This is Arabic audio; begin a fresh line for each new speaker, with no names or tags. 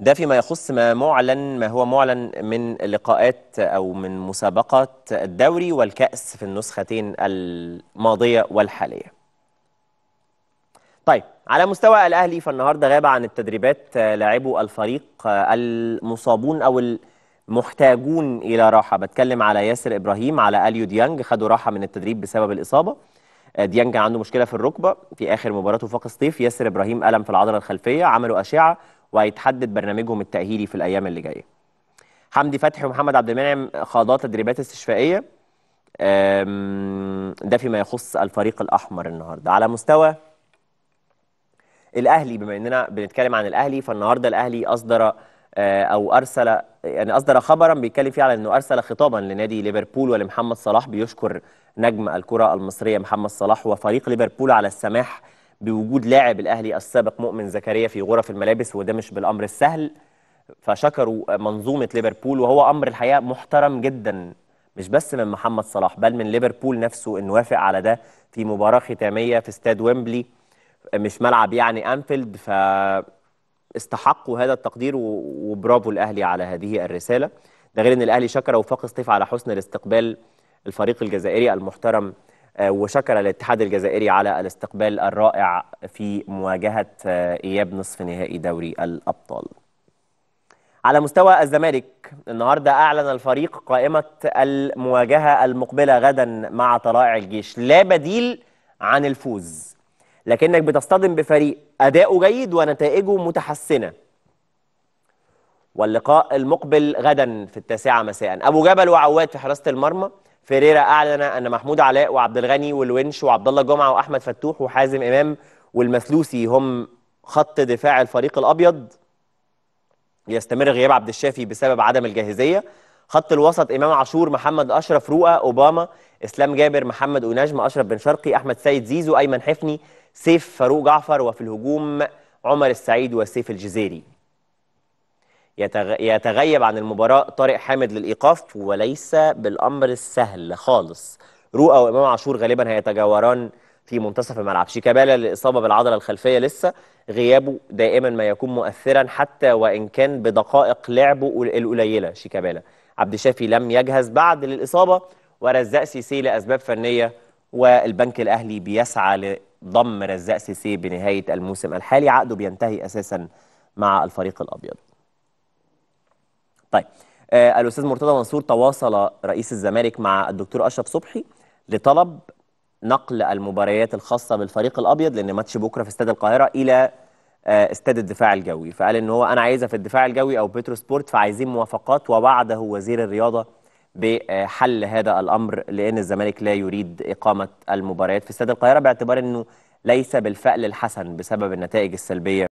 ده فيما يخص ما معلن ما هو معلن من لقاءات أو من مسابقات الدوري والكأس في النسختين الماضية والحالية طيب على مستوى الأهلي فالنهاردة غاب عن التدريبات آه، لاعبو الفريق آه، المصابون أو المحتاجون إلى راحة بتكلم على ياسر إبراهيم على أليو ديانج خدوا راحة من التدريب بسبب الإصابة آه، ديانج عنده مشكلة في الركبة في آخر مباراته فاق الصيف، ياسر إبراهيم ألم في العضلة الخلفية عملوا أشعة وهيتحدد برنامجهم التأهيلي في الأيام اللي جاية حمدي فتحي ومحمد عبد المنعم خاضا تدريبات استشفائية ده فيما يخص الفريق الأحمر النهاردة على مستوى الأهلي بما أننا بنتكلم عن الأهلي فالنهاردة الأهلي أصدر آه، او ارسل يعني اصدر خبرا بيتكلم فيه على انه ارسل خطابا لنادي ليفربول ولمحمد صلاح بيشكر نجم الكره المصريه محمد صلاح وفريق ليفربول على السماح بوجود لاعب الاهلي السابق مؤمن زكريا في غرف الملابس وده مش بالامر السهل فشكروا منظومه ليفربول وهو امر الحقيقه محترم جدا مش بس من محمد صلاح بل من ليفربول نفسه انه وافق على ده في مباراه ختاميه في استاد ويمبلي مش ملعب يعني انفيلد ف استحقوا هذا التقدير وبرافو الاهلي على هذه الرساله ده غير ان الاهلي شكر وفاق سطيف على حسن الاستقبال الفريق الجزائري المحترم آه، وشكر الاتحاد الجزائري على الاستقبال الرائع في مواجهة آه، إياب نصف نهائي دوري الأبطال على مستوى الزمالك النهاردة أعلن الفريق قائمة المواجهة المقبلة غدا مع طلائع الجيش لا بديل عن الفوز لكنك بتصطدم بفريق أداؤه جيد ونتائجه متحسنة واللقاء المقبل غدا في التاسعة مساء أبو جبل وعواد في حراسة المرمى فيريرا اعلن ان محمود علاء وعبد الغني والونش وعبد الله جمعه واحمد فتوح وحازم امام والمثلوسي هم خط دفاع الفريق الابيض يستمر غياب عبد الشافي بسبب عدم الجاهزيه خط الوسط امام عاشور محمد اشرف رؤى اوباما اسلام جابر محمد اوناجم اشرف بن شرقي احمد سيد زيزو ايمن حفني سيف فاروق جعفر وفي الهجوم عمر السعيد وسيف الجزيري يتغيب عن المباراة طارق حامد للإيقاف وليس بالأمر السهل خالص رؤى وإمام عاشور غالبا هيتجاوران في منتصف الملعب شيكابالا الإصابة بالعضلة الخلفية لسه غيابه دائما ما يكون مؤثرا حتى وإن كان بدقائق لعبه القليلة شيكابالا عبد الشافي لم يجهز بعد للإصابة ورزاق سيسي لأسباب فنية والبنك الأهلي بيسعى لضم رزاق سيسي بنهاية الموسم الحالي عقده بينتهي أساسا مع الفريق الأبيض طيب آه الاستاذ مرتضى منصور تواصل رئيس الزمالك مع الدكتور اشرف صبحي لطلب نقل المباريات الخاصه بالفريق الابيض لان ماتش بكره في استاد القاهره الى آه استاد الدفاع الجوي فقال ان هو انا عايزها في الدفاع الجوي او بترو سبورت فعايزين موافقات ووعده وزير الرياضه بحل هذا الامر لان الزمالك لا يريد اقامه المباريات في استاد القاهره باعتبار انه ليس بالفعل الحسن بسبب النتائج السلبيه